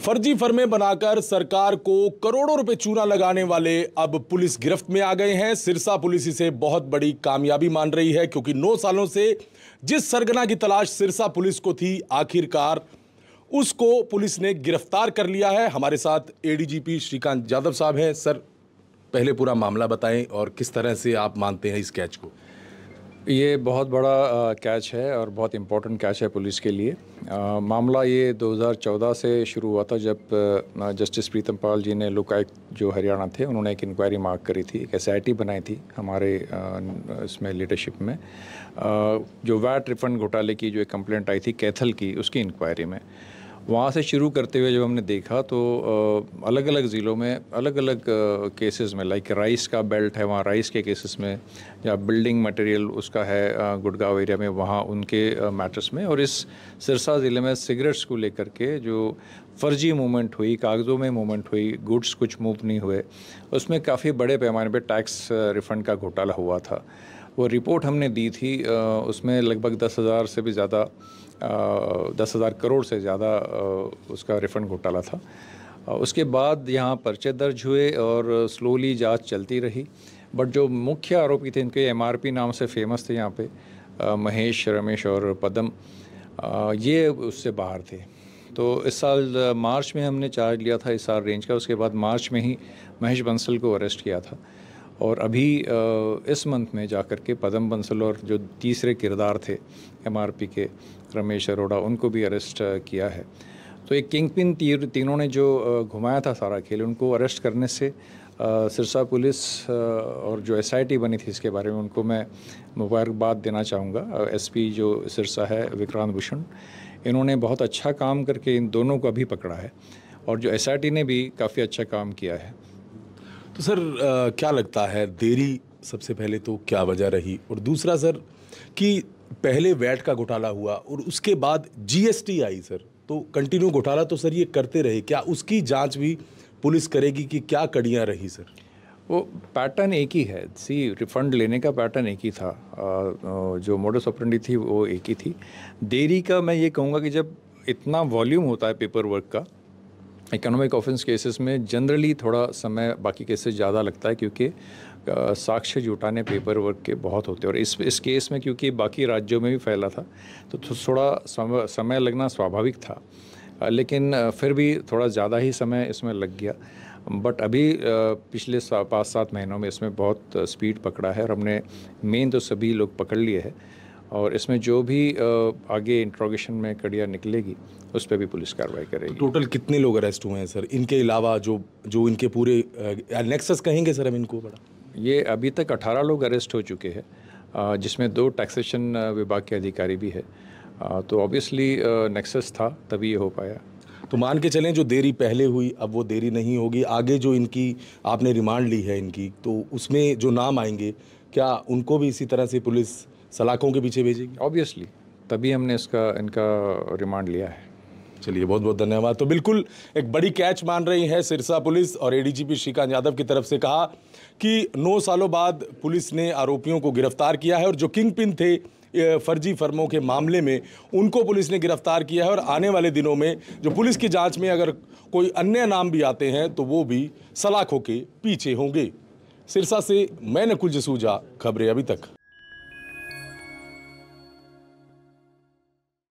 फर्जी फर्मे बनाकर सरकार को करोड़ों रुपए चूना लगाने वाले अब पुलिस गिरफ्त में आ गए हैं सिरसा पुलिस इसे बहुत बड़ी कामयाबी मान रही है क्योंकि नौ सालों से जिस सरगना की तलाश सिरसा पुलिस को थी आखिरकार उसको पुलिस ने गिरफ्तार कर लिया है हमारे साथ एडीजीपी श्रीकांत यादव साहब हैं सर पहले पूरा मामला बताएं और किस तरह से आप मानते हैं इस कैच को ये बहुत बड़ा कैच है और बहुत इम्पोर्टेंट कैच है पुलिस के लिए आ, मामला ये 2014 से शुरू हुआ था जब जस्टिस प्रीतम पाल जी ने लोकायुक्त जो हरियाणा थे उन्होंने एक इंक्वायरी मार्क करी थी एक एस बनाई थी हमारे आ, इसमें लीडरशिप में आ, जो वैट रिफंड घोटाले की जो एक कंप्लेंट आई थी कैथल की उसकी इंक्वायरी में वहाँ से शुरू करते हुए जब हमने देखा तो अलग अलग ज़िलों में अलग अलग केसेस में लाइक राइस का बेल्ट है वहाँ राइस के केसेस में या बिल्डिंग मटेरियल उसका है गुड़गांव एरिया में वहाँ उनके मैटर्स में और इस सिरसा ज़िले में सिगरेट्स को लेकर के जो फर्जी मूवमेंट हुई कागज़ों में मूवमेंट हुई गुड्स कुछ मूव नहीं हुए उसमें काफ़ी बड़े पैमाने पर टैक्स रिफंड का घोटाला हुआ था वो रिपोर्ट हमने दी थी उसमें लगभग दस हज़ार से भी ज़्यादा दस हज़ार करोड़ से ज़्यादा उसका रिफंड घोटाला था उसके बाद यहाँ पर्चे दर्ज हुए और स्लोली जांच चलती रही बट जो मुख्य आरोपी थे इनके एमआरपी नाम से फेमस थे यहाँ पे महेश रमेश और पदम ये उससे बाहर थे तो इस साल मार्च में हमने चार्ज लिया था इस साल रेंज का उसके बाद मार्च में ही महेश बंसल को अरेस्ट किया था और अभी इस मंथ में जा कर के पदम बंसल और जो तीसरे किरदार थे एमआरपी के रमेश अरोड़ा उनको भी अरेस्ट किया है तो एक किंग पिन तीर तीनों ने जो घुमाया था सारा खेल उनको अरेस्ट करने से सिरसा पुलिस और जो एसआईटी बनी थी इसके बारे में उनको मैं मुबारकबाद देना चाहूँगा एसपी जो सिरसा है विक्रांत भूषण इन्होंने बहुत अच्छा काम करके इन दोनों को अभी पकड़ा है और जो एसआईटी ने भी काफ़ी अच्छा काम किया है तो सर आ, क्या लगता है देरी सबसे पहले तो क्या वजह रही और दूसरा सर कि पहले वैट का घोटाला हुआ और उसके बाद जीएसटी आई सर तो कंटिन्यू घोटाला तो सर ये करते रहे क्या उसकी जांच भी पुलिस करेगी कि क्या कड़ियाँ रही सर वो पैटर्न एक ही है सी रिफंड लेने का पैटर्न एक ही था जो मोडस ऑपरेंडी थी वो एक ही थी देरी का मैं ये कहूँगा कि जब इतना वॉल्यूम होता है पेपर वर्क का इकोनॉमिक ऑफेंस केसेस में जनरली थोड़ा समय बाकी केसेस ज़्यादा लगता है क्योंकि साक्ष्य जुटाने पेपर वर्क के बहुत होते हैं और इस इस केस में क्योंकि बाकी राज्यों में भी फैला था तो थोड़ा समय, लगना स्वाभाविक था लेकिन फिर भी थोड़ा ज़्यादा ही समय इसमें लग गया बट अभी पिछले पाँच सात महीनों में इसमें बहुत स्पीड पकड़ा है और हमने मेन तो सभी लोग पकड़ लिए हैं और इसमें जो भी आगे इंट्रोगेशन में कड़िया निकलेगी उस पर भी पुलिस कार्रवाई करेगी तो टोटल कितने लोग अरेस्ट हुए हैं सर इनके अलावा जो जो इनके पूरे नेक्सस कहेंगे सर हम इनको बड़ा ये अभी तक 18 लोग अरेस्ट हो चुके हैं जिसमें दो टैक्सेशन विभाग के अधिकारी भी है तो ऑब्वियसली नेक्सस था तभी ये हो पाया तो मान के चलें जो देरी पहले हुई अब वो देरी नहीं होगी आगे जो इनकी आपने रिमांड ली है इनकी तो उसमें जो नाम आएंगे क्या उनको भी इसी तरह से पुलिस सलाखों के पीछे भेजेगी ऑब्वियसली तभी हमने इसका इनका रिमांड लिया है चलिए बहुत बहुत धन्यवाद तो बिल्कुल एक बड़ी कैच मान रही है सिरसा पुलिस और एडीजीपी श्रीकांत यादव की तरफ से कहा कि नौ सालों बाद पुलिस ने आरोपियों को गिरफ्तार किया है और जो किंग पिन थे फर्जी फर्मों के मामले में उनको पुलिस ने गिरफ्तार किया है और आने वाले दिनों में जो पुलिस की जांच में अगर कोई अन्य नाम भी आते हैं तो वो भी सलाखों के पीछे होंगे सिरसा से मैं नकुल जसूजा खबरें अभी तक